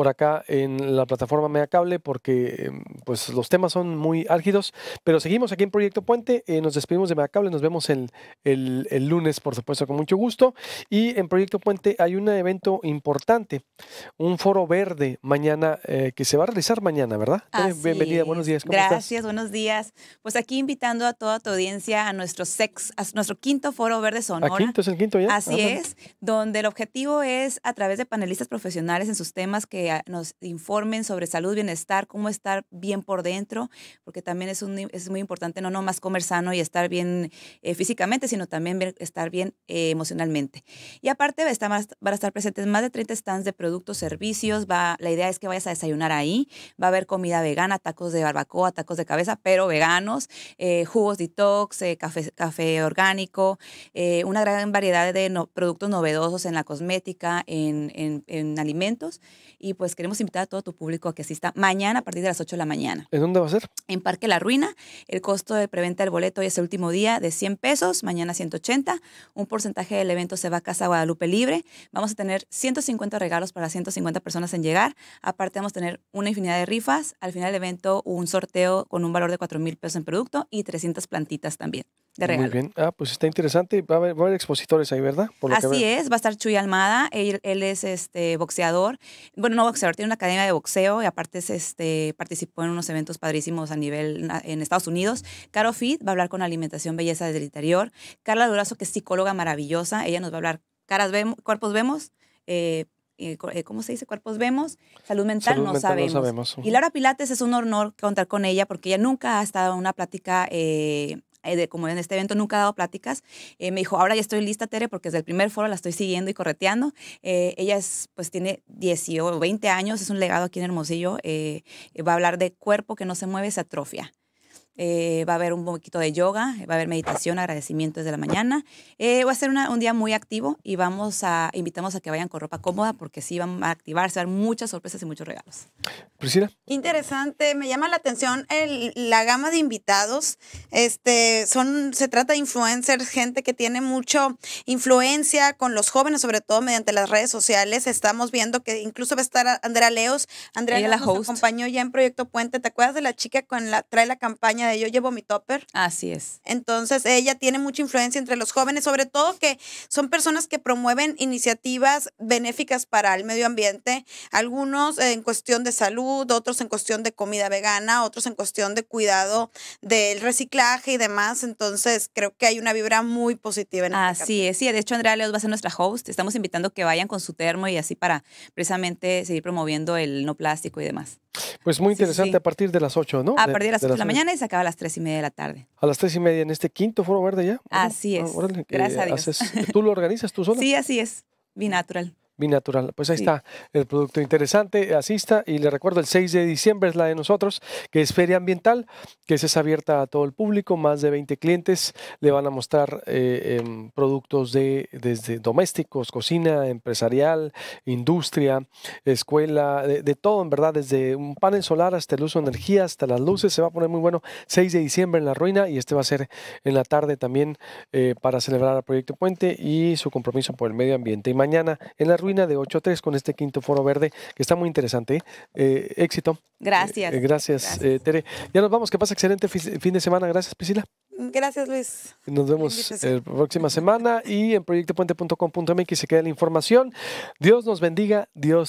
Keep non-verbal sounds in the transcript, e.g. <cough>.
por acá en la plataforma Cable, porque em, pues, los temas son muy álgidos. Pero seguimos aquí en Proyecto Puente. Eh, nos despedimos de Meacable. Nos vemos el, lunes, por supuesto, con mucho gusto. Y en Proyecto Puente hay un evento importante, un foro verde mañana eh, que se va a realizar mañana, ¿verdad? Bienvenida, buenos días. ¿cómo Gracias, buenos días. Pues aquí invitando a toda tu audiencia a nuestro, sex, a nuestro quinto foro verde Sonora. ¿A quinto es el quinto ya? Así es, donde el objetivo es a través de panelistas profesionales en sus temas que nos informen sobre salud, bienestar, cómo estar bien por dentro, porque también es, un, es muy importante no más comer sano y estar bien eh, físicamente, sino también estar bien eh, emocionalmente. Y aparte van a estar presentes más de 30 stands de productos, servicios, va, la idea es que vayas a desayunar ahí, va a haber comida vegana, tacos de barbacoa, tacos de cabeza, pero veganos, eh, jugos detox, café, café orgánico, una gran variedad de productos novedosos en la cosmética, en, en, en alimentos y y pues queremos invitar a todo tu público a que asista mañana a partir de las 8 de la mañana. ¿En dónde va a ser? En Parque La Ruina. El costo de preventa del boleto hoy es el último día de 100 pesos, mañana 180. Un porcentaje del evento se va a Casa Guadalupe Libre. Vamos a tener 150 regalos para 150 personas en llegar. Aparte vamos a tener una infinidad de rifas. Al final del evento un sorteo con un valor de 4 mil pesos en producto y 300 plantitas también. Muy bien. Ah, pues está interesante. Va a haber, expositores ahí, ¿verdad? Así es. Va a estar Chuy Almada. Él, es este boxeador. Bueno, no boxeador, tiene una academia de boxeo y aparte este, participó en unos eventos padrísimos a nivel en Estados Unidos. Caro Fit va a hablar con alimentación, belleza desde el interior. Carla Durazo, que es psicóloga maravillosa. Ella nos va a hablar caras vemos, cuerpos vemos. Eh, eh, eh, ¿cómo se dice? Cuerpos vemos, salud mental, no, sabemos. Y Laura Pilates es un honor contar con ella porque ella nunca ha estado en una plática eh, como en este evento nunca ha dado pláticas, eh, me dijo, ahora ya estoy lista, Tere, porque desde el primer foro la estoy siguiendo y correteando. Eh, ella es, pues tiene 18 o 20 años, es un legado aquí en Hermosillo, va a hablar de cuerpo que no se mueve, se atrofia. va a haber un poquito de yoga, va a haber meditación, agradecimientos de la mañana. va a ser un día muy activo y vamos a, invitamos a que vayan con ropa cómoda porque sí van a activarse, van muchas sorpresas y muchos regalos. Interesante, me llama la atención el, la gama de invitados. Este, son, se trata de influencers, gente que tiene mucha influencia con los jóvenes, sobre todo mediante las redes sociales. Estamos viendo que incluso va a estar Andrea Leos. Andrea acompañó ya en Proyecto Puente. ¿Te acuerdas de la chica con la trae la campaña de yo llevo mi topper? Así es. Entonces, ella tiene mucha influencia entre los jóvenes, sobre todo que son personas que promueven iniciativas benéficas para el medio ambiente, algunos en cuestión de salud otros en cuestión de comida vegana, otros en cuestión de cuidado del reciclaje y demás. Entonces, creo que hay una vibra muy positiva en este Así es, sí. De hecho, Andrea Leos va a ser nuestra host. Estamos invitando que vayan con su termo y así para precisamente seguir promoviendo el no plástico y demás. Pues muy interesante a partir de las 8, ¿no? A partir de las 8 de, la mañana y se acaba a las 3 y media de la tarde. A las 3 y media en este quinto foro verde ya. Así es. Ah, Gracias a Dios. ¿Tú lo organizas tú <laughs> sola? Sí, así es. Binatural natural. Pues ahí está el producto interesante. Asista y le recuerdo, el 6 de diciembre es la de nosotros, que es Feria Ambiental, que es abierta a todo el público. Más de 20 clientes le van a mostrar eh, em, productos de, desde domésticos, cocina, empresarial, industria, escuela, de, todo, en verdad, desde un panel solar hasta el uso de energía, hasta las luces. Se va a poner muy bueno. 6 de diciembre en La Ruina y este va a ser en la tarde también eh, para celebrar el Proyecto Puente y su compromiso por el medio ambiente. Y mañana en La Ruina de 8-3 con este quinto foro verde, que está muy interesante. ¿eh? Eh, éxito. Gracias. Eh, gracias, Tere. Ya nos vamos, que pasa excelente fin de semana. Gracias, Priscila. Gracias, Luis. Nos vemos la próxima semana y en proyectopuente.com.mx se queda la información. Dios nos bendiga, Dios